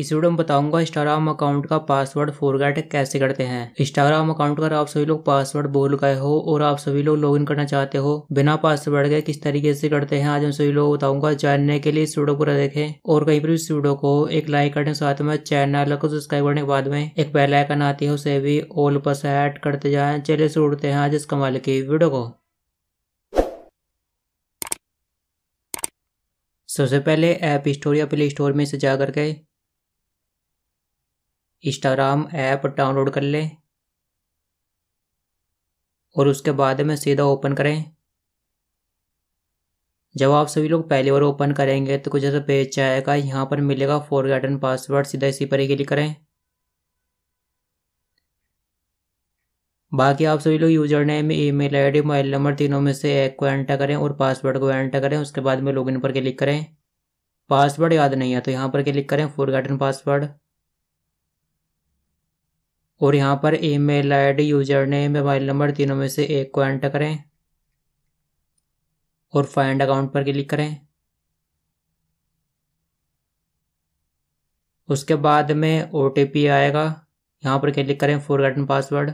इस वीडियो में बताऊंगा इंस्टाग्राम अकाउंट का पासवर्ड फोरगेट कैसे करते हैं इंस्टाग्राम अकाउंट का आप सभी लोग पासवर्ड बोल गए हो और आप सभी लोग लॉगिन करना चाहते हो बिना पासवर्ड के किस तरीके से करते हैं आज हम सभी लोग बताऊंगा जानने के लिए इस वीडियो पूरा देखें और कहीं पर इस वीडियो को एक लाइक करने साथ में चैनल को सब्सक्राइब करने के बाद में एक बेलाइकन आती है उसे भी ऑल पर सेट करते जाए चले शुरू करते हैं आज इस कमाल की वीडियो को सबसे पहले ऐप स्टोर या प्ले स्टोर में से जा करके इंस्टाग्राम ऐप डाउनलोड कर लें और उसके बाद में सीधा ओपन करें जब आप सभी लोग पहली बार ओपन करेंगे तो कुछ ऐसा पेज चाहेगा यहाँ पर मिलेगा फोर गार्डन पासवर्ड सीधा इसी पर ही क्लिक करें बाकी आप सभी लोग user name email ID mobile number तीनों में से एक को एंटर करें और पासवर्ड को एंटर करें उसके बाद में लॉगिन पर क्लिक करें पासवर्ड याद नहीं है तो यहाँ पर क्लिक करें फोर गार्डन पासवर्ड और यहाँ पर email ID, user name mobile number तीनों में से एक को एंटर करें और फाइंड अकाउंट पर क्लिक करें उसके बाद में ओ आएगा यहाँ पर क्लिक करें फॉरगॉटन पासवर्ड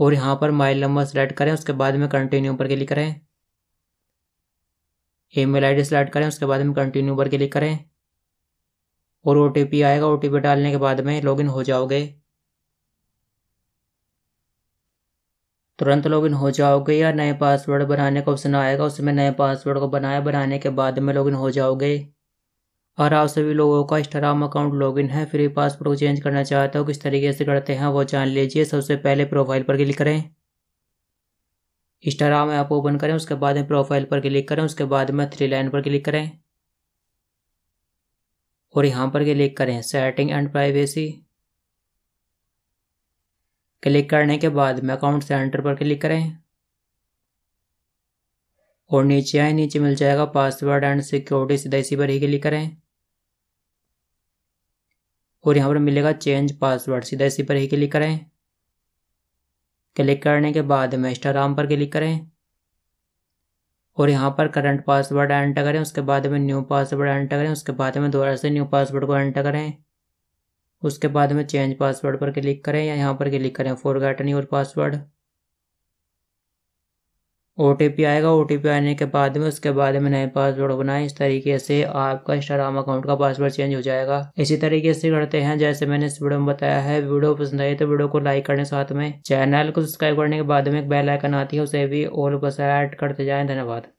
और यहाँ पर मोबाइल नंबर सेलेक्ट करें उसके बाद में कंटिन्यू पर क्लिक करें ईमेल आईडी सेलेक्ट करें उसके बाद में कंटिन्यू पर क्लिक करें और ओ आएगा ओ डालने के बाद में लॉगिन हो जाओगे तुरंत लॉगिन हो जाओगे या नए पासवर्ड बनाने का ऑप्शन आएगा उसमें नए पासवर्ड को बनाया बनाने के बाद में लॉगिन हो जाओगे और आप सभी लोगों का इंस्टाग्राम अकाउंट लॉगिन है फ्री पासवर्ड को चेंज करना चाहते हो किस तरीके से करते हैं वो जान लीजिए सबसे पहले प्रोफाइल पर क्लिक करें इंस्टाग्राम ऐप ओपन करें उसके बाद में प्रोफाइल पर क्लिक करें उसके बाद में थ्री लाइन पर क्लिक करें और यहाँ पर क्लिक करें सेटिंग एंड प्राइवेसी क्लिक करने के बाद में अकाउंट सेंटर पर क्लिक करें और नीचे आए नीचे मिल जाएगा पासवर्ड एंड सिक्योरिटी सीधा इसी पर ही क्लिक करें और यहाँ पर मिलेगा चेंज पासवर्ड सीधा इसी पर ही क्लिक करें क्लिक करने के बाद में इंस्टाग्राम पर क्लिक करें और यहाँ पर करंट पासवर्ड एंटर करें उसके बाद में न्यू पासवर्ड एंटर करें उसके बाद में दोबारा से न्यू पासवर्ड को एंटर करें उसके बाद में चेंज पासवर्ड पर क्लिक करें या यहाँ पर क्लिक करें फोर गाटन योर पासवर्ड ओ आएगा ओ आने के बाद में उसके बाद में नए पासवर्ड बनाएं इस तरीके से आपका इंस्टाग्राम अकाउंट का पासवर्ड चेंज हो जाएगा इसी तरीके से करते हैं जैसे मैंने इस वीडियो में बताया है वीडियो पसंद आई तो वीडियो को लाइक करने साथ में चैनल को सब्सक्राइब करने के बाद में एक बेल आइकन आती है उसे भी ऑल पर ऐड करते जाएं धन्यवाद